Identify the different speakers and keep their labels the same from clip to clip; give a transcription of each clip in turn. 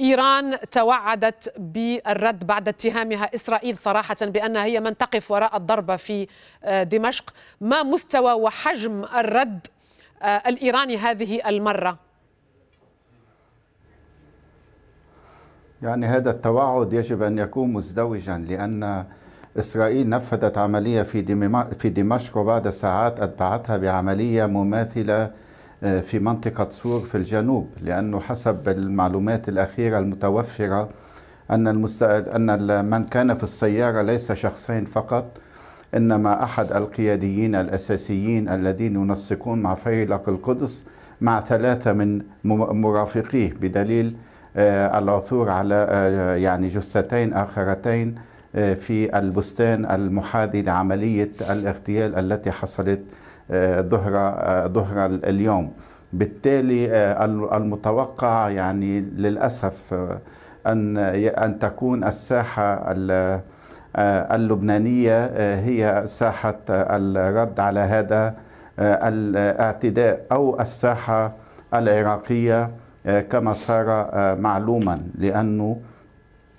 Speaker 1: إيران توعدت بالرد بعد اتهامها إسرائيل صراحة بأنها هي من تقف وراء الضربة في آه، دمشق ما مستوى وحجم الرد آه، الإيراني هذه المرة؟
Speaker 2: يعني هذا التوعد يجب أن يكون مزدوجا لأن إسرائيل نفذت عملية في دمشق وبعد ساعات أتبعتها بعملية مماثلة آه، في منطقة سور في الجنوب لأنه حسب المعلومات الأخيرة المتوفرة أن, المست... أن من كان في السيارة ليس شخصين فقط إنما أحد القياديين الأساسيين الذين ينسقون مع فيلق القدس مع ثلاثة من مرافقيه بدليل آه، العثور على آه، يعني جثتين آخرتين في البستان المحاذي لعملية الاغتيال التي حصلت ظهر ظهر اليوم بالتالي آه، المتوقع يعني للأسف آه، أن أن تكون الساحة آه، اللبنانية هي ساحة الرد على هذا الاعتداء أو الساحة العراقية كما صار معلوما لأنه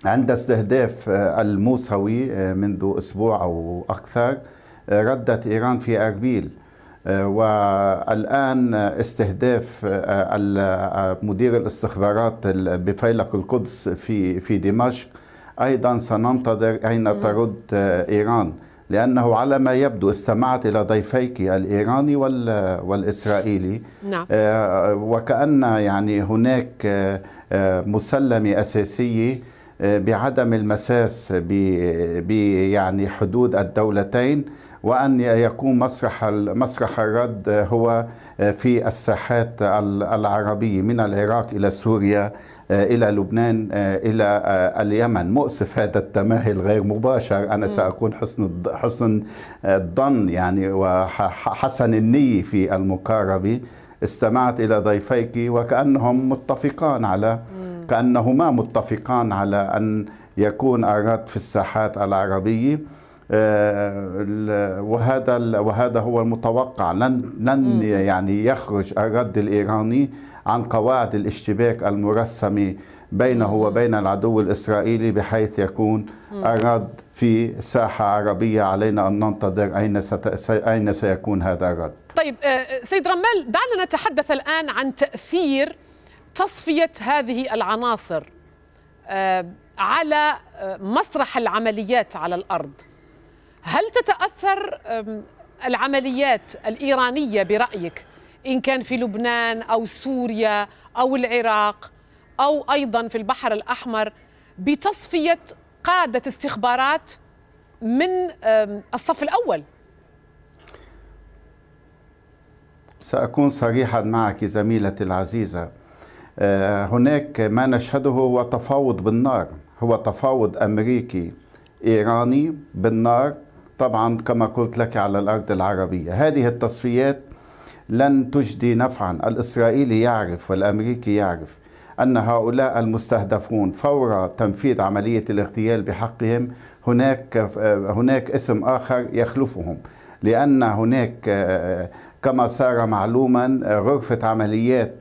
Speaker 2: عند استهداف الموسوي منذ أسبوع أو أكثر ردت إيران في أربيل آه، والآن استهداف آه، آه، مدير الاستخبارات بفيلق القدس في في دمشق أيضا سننتظر أين نعم. ترد إيران لأنه على ما يبدو استمعت إلى ضيفيك الإيراني والإسرائيلي نعم. وكأن يعني هناك مسلمة أساسية بعدم المساس ب يعني حدود الدولتين وأن يكون مسرح مسرح الرد هو آه، في الساحات العربية من العراق إلى سوريا آه، إلى لبنان آه، إلى اليمن مؤسف هذا التماهي الغير مباشر أنا سأكون حسن حسن الظن يعني وحسن النية في المقاربة استمعت إلى ضيفيك وكأنهم متفقان على كأنهما متفقان على أن يكون الرد في الساحات العربية آه، وهذا وهذا هو المتوقع لن لن يعني يخرج الرد الايراني عن قواعد الاشتباك المرسمه بينه وبين العدو الاسرائيلي بحيث يكون الرد في ساحه عربيه علينا ان ننتظر اين ست... اين سيكون هذا الرد.
Speaker 1: طيب آه، سيد رمال دعنا نتحدث الان عن تاثير تصفيه هذه العناصر آه، على مسرح العمليات على الارض. هل تتاثر العمليات الايرانيه برايك ان كان في لبنان او سوريا او العراق او ايضا في البحر الاحمر بتصفيه قاده استخبارات من الصف الاول
Speaker 2: ساكون صريحا معك زميلتي العزيزه أه، هناك ما نشهده هو تفاوض بالنار هو تفاوض امريكي ايراني بالنار طبعا كما قلت لك على الأرض العربية هذه التصفيات لن تجدي نفعا الإسرائيلي يعرف والأمريكي يعرف أن هؤلاء المستهدفون فور تنفيذ عملية الاغتيال بحقهم هناك, هناك اسم آخر يخلفهم لأن هناك كما صار معلوما غرفة عمليات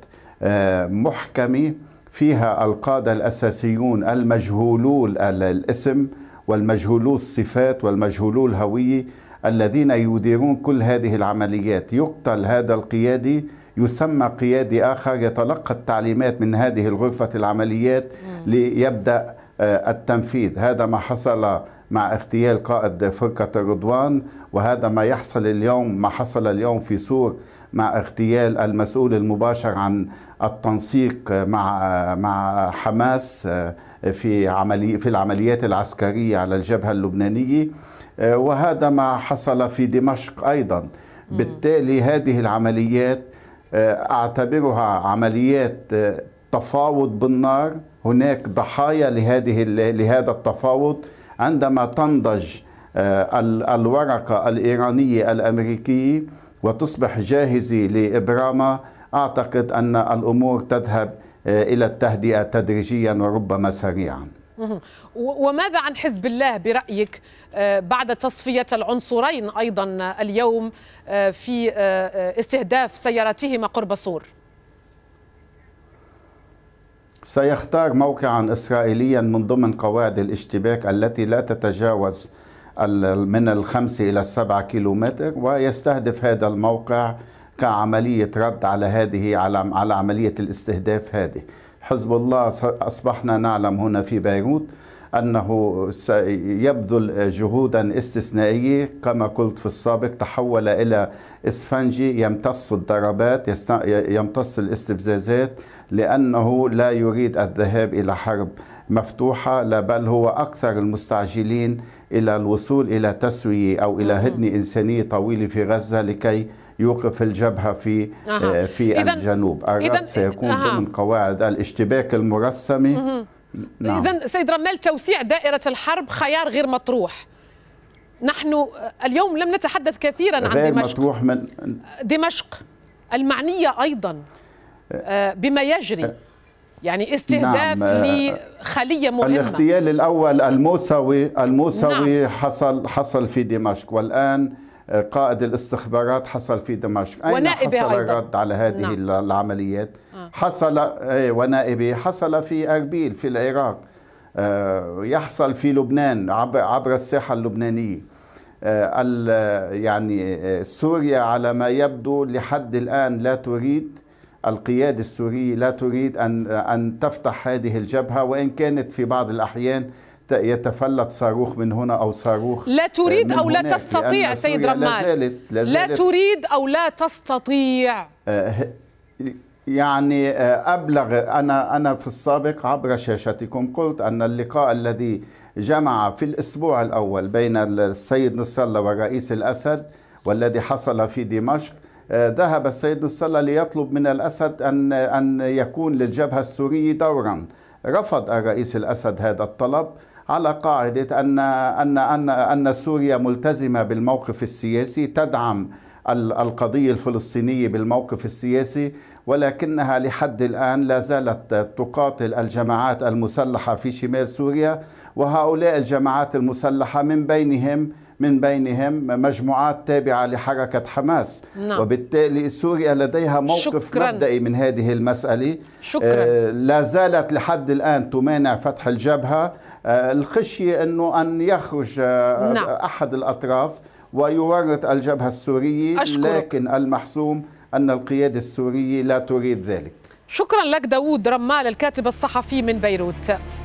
Speaker 2: محكمة فيها القادة الأساسيون المجهولو الاسم والمجهولو الصفات والمجهولو الهوية الذين يديرون كل هذه العمليات يقتل هذا القيادي يسمى قيادي آخر يتلقى التعليمات من هذه الغرفة العمليات ليبدأ آه، التنفيذ هذا ما حصل مع اغتيال قائد فرقة الرضوان وهذا ما يحصل اليوم ما حصل اليوم في سور مع اغتيال المسؤول المباشر عن التنسيق مع مع حماس آه، في عملي في العمليات العسكرية على الجبهة اللبنانية آه، وهذا ما حصل في دمشق أيضا بالتالي هذه العمليات آه، أعتبرها عمليات آه، تفاوض بالنار هناك ضحايا لهذه لهذا التفاوض عندما تنضج الورقة الإيرانية الأمريكية وتصبح جاهزة لإبرامها أعتقد أن الأمور تذهب آه، إلى التهدئة تدريجيا وربما سريعا
Speaker 1: وماذا عن حزب الله برأيك آه، بعد تصفية العنصرين أيضا اليوم آه، في استهداف سيارتهما قرب صور
Speaker 2: سيختار موقعا إسرائيليا من ضمن قواعد الاشتباك التي لا تتجاوز من الخمسة إلى السبعة كيلومتر ويستهدف هذا الموقع كعملية رد على هذه على على عملية الاستهداف هذه حزب الله أصبحنا نعلم هنا في بيروت أنه سيبذل جهودا استثنائية كما قلت في السابق تحول إلى إسفنجي يمتص الضربات يمتص الاستفزازات لأنه لا يريد الذهاب إلى حرب مفتوحة لا بل هو أكثر المستعجلين إلى الوصول إلى تسوية أو إلى هدنة إنسانية طويلة في غزة لكي يوقف الجبهة في أه. في إذن الجنوب أراد سيكون أه. ضمن قواعد الاشتباك المرسمة أه. نعم.
Speaker 1: إذا سيد رمال توسيع دائرة الحرب خيار غير مطروح نحن اليوم لم نتحدث كثيرا عن غير دمشق مطروح من دمشق المعنية أيضا آه. آه، بما يجري آه. يعني نعم، استهداف نعم. لخلية مهمة الاغتيال
Speaker 2: الأول الموسوي الموسوي نعم. حصل حصل في دمشق والآن قائد الاستخبارات حصل في دمشق أين حصل الرد على هذه نعم. العمليات آه. حصل إيه، ونائبه حصل في أربيل في العراق آه، يحصل في لبنان عبر الساحة اللبنانية يعني سوريا على ما يبدو لحد الآن لا تريد القيادة السورية لا تريد أن, أن تفتح هذه الجبهة وإن كانت في بعض الأحيان يتفلت صاروخ من هنا او صاروخ لا تريد او لا تستطيع سيد رمان لازالت لازالت لا, لا تريد
Speaker 1: او لا تستطيع
Speaker 2: آه، يعني آه، ابلغ انا انا في السابق عبر شاشتكم قلت ان اللقاء الذي جمع في الاسبوع الاول بين السيد نصر الله والرئيس الاسد والذي حصل في دمشق آه، ذهب السيد نصر الله ليطلب من الأسد أن أن يكون للجبهة السورية دورا رفض الرئيس الأسد هذا الطلب على قاعدة أن أن أن أن سوريا ملتزمة بالموقف السياسي تدعم القضية الفلسطينية بالموقف السياسي ولكنها لحد الآن لا زالت تقاتل الجماعات المسلحة في شمال سوريا وهؤلاء الجماعات المسلحة من بينهم من بينهم مجموعات تابعة لحركة حماس نعم. وبالتالي سوريا لديها موقف شكراً. مبدئي من هذه المسألة شكرا. آه، لا زالت لحد الآن تمانع فتح الجبهة آه، الخشية أنه أن يخرج آه، نعم. أحد الأطراف ويورط الجبهة السورية أشكرك. لكن المحسوم أن القيادة السورية لا تريد ذلك
Speaker 1: شكرا لك داود رمال الكاتب الصحفي من بيروت